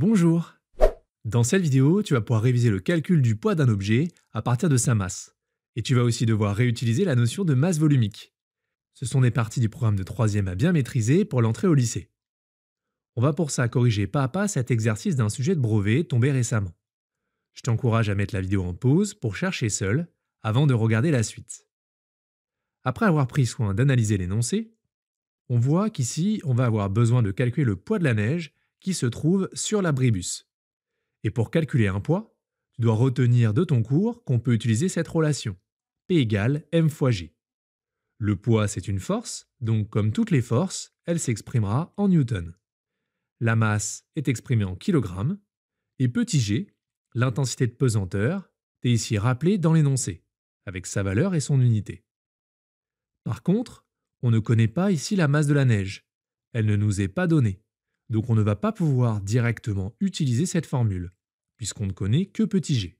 Bonjour Dans cette vidéo, tu vas pouvoir réviser le calcul du poids d'un objet à partir de sa masse. Et tu vas aussi devoir réutiliser la notion de masse volumique. Ce sont des parties du programme de 3e à bien maîtriser pour l'entrée au lycée. On va pour ça corriger pas à pas cet exercice d'un sujet de brevet tombé récemment. Je t'encourage à mettre la vidéo en pause pour chercher seul, avant de regarder la suite. Après avoir pris soin d'analyser l'énoncé, on voit qu'ici, on va avoir besoin de calculer le poids de la neige qui se trouve sur l'abribus. Et pour calculer un poids, tu dois retenir de ton cours qu'on peut utiliser cette relation. P égale m fois g. Le poids, c'est une force, donc comme toutes les forces, elle s'exprimera en newton. La masse est exprimée en kilogrammes, et petit g, l'intensité de pesanteur, est ici rappelée dans l'énoncé, avec sa valeur et son unité. Par contre, on ne connaît pas ici la masse de la neige. Elle ne nous est pas donnée donc on ne va pas pouvoir directement utiliser cette formule, puisqu'on ne connaît que petit g.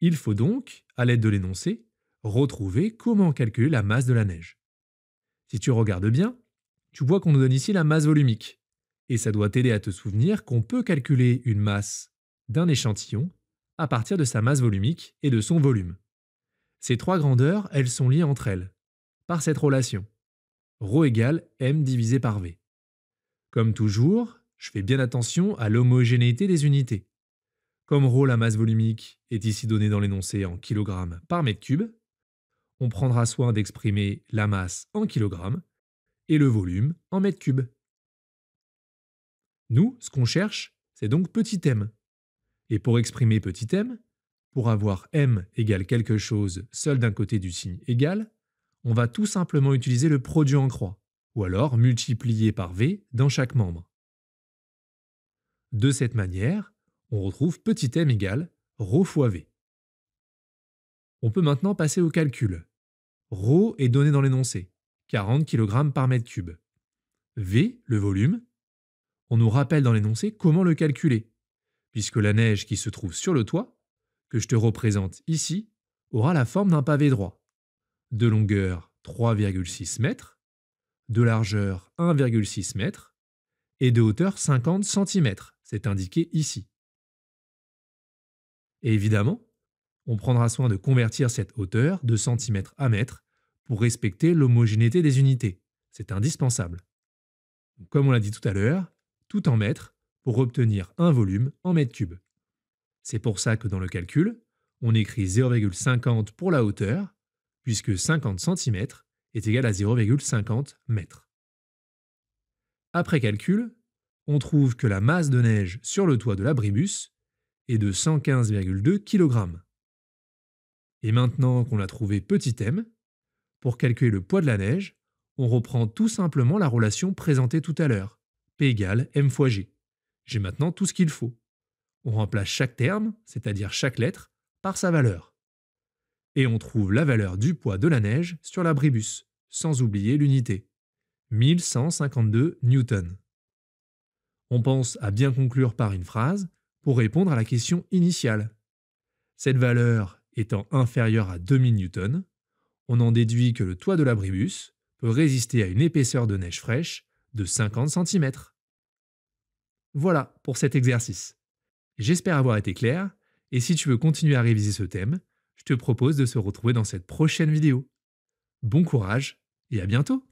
Il faut donc, à l'aide de l'énoncé, retrouver comment calculer la masse de la neige. Si tu regardes bien, tu vois qu'on nous donne ici la masse volumique, et ça doit t'aider à te souvenir qu'on peut calculer une masse d'un échantillon à partir de sa masse volumique et de son volume. Ces trois grandeurs, elles sont liées entre elles, par cette relation, ρ égale m divisé par v. Comme toujours, je fais bien attention à l'homogénéité des unités. Comme rho la masse volumique est ici donnée dans l'énoncé en kilogrammes par mètre cube, on prendra soin d'exprimer la masse en kilogrammes et le volume en mètre cube. Nous, ce qu'on cherche, c'est donc petit m. Et pour exprimer petit m, pour avoir m égale quelque chose seul d'un côté du signe égal, on va tout simplement utiliser le produit en croix ou alors multiplié par V dans chaque membre. De cette manière, on retrouve petit m égale ρ fois V. On peut maintenant passer au calcul. ρ est donné dans l'énoncé, 40 kg par mètre cube. V, le volume, on nous rappelle dans l'énoncé comment le calculer, puisque la neige qui se trouve sur le toit, que je te représente ici, aura la forme d'un pavé droit, de longueur 3,6 mètres de largeur 1,6 m et de hauteur 50 cm. C'est indiqué ici. Et évidemment, on prendra soin de convertir cette hauteur de cm à mètre pour respecter l'homogénéité des unités. C'est indispensable. Comme on l'a dit tout à l'heure, tout en mètres pour obtenir un volume en mètres cubes. C'est pour ça que dans le calcul, on écrit 0,50 pour la hauteur, puisque 50 cm est égal à 0,50 m Après calcul, on trouve que la masse de neige sur le toit de l'abribus est de 115,2 kg. Et maintenant qu'on a trouvé petit m, pour calculer le poids de la neige, on reprend tout simplement la relation présentée tout à l'heure, P égale m fois g. J'ai maintenant tout ce qu'il faut. On remplace chaque terme, c'est-à-dire chaque lettre, par sa valeur et on trouve la valeur du poids de la neige sur l'abribus, sans oublier l'unité, 1152 newtons. On pense à bien conclure par une phrase pour répondre à la question initiale. Cette valeur étant inférieure à 2000 newtons, on en déduit que le toit de l'abribus peut résister à une épaisseur de neige fraîche de 50 cm. Voilà pour cet exercice. J'espère avoir été clair, et si tu veux continuer à réviser ce thème, je te propose de se retrouver dans cette prochaine vidéo. Bon courage et à bientôt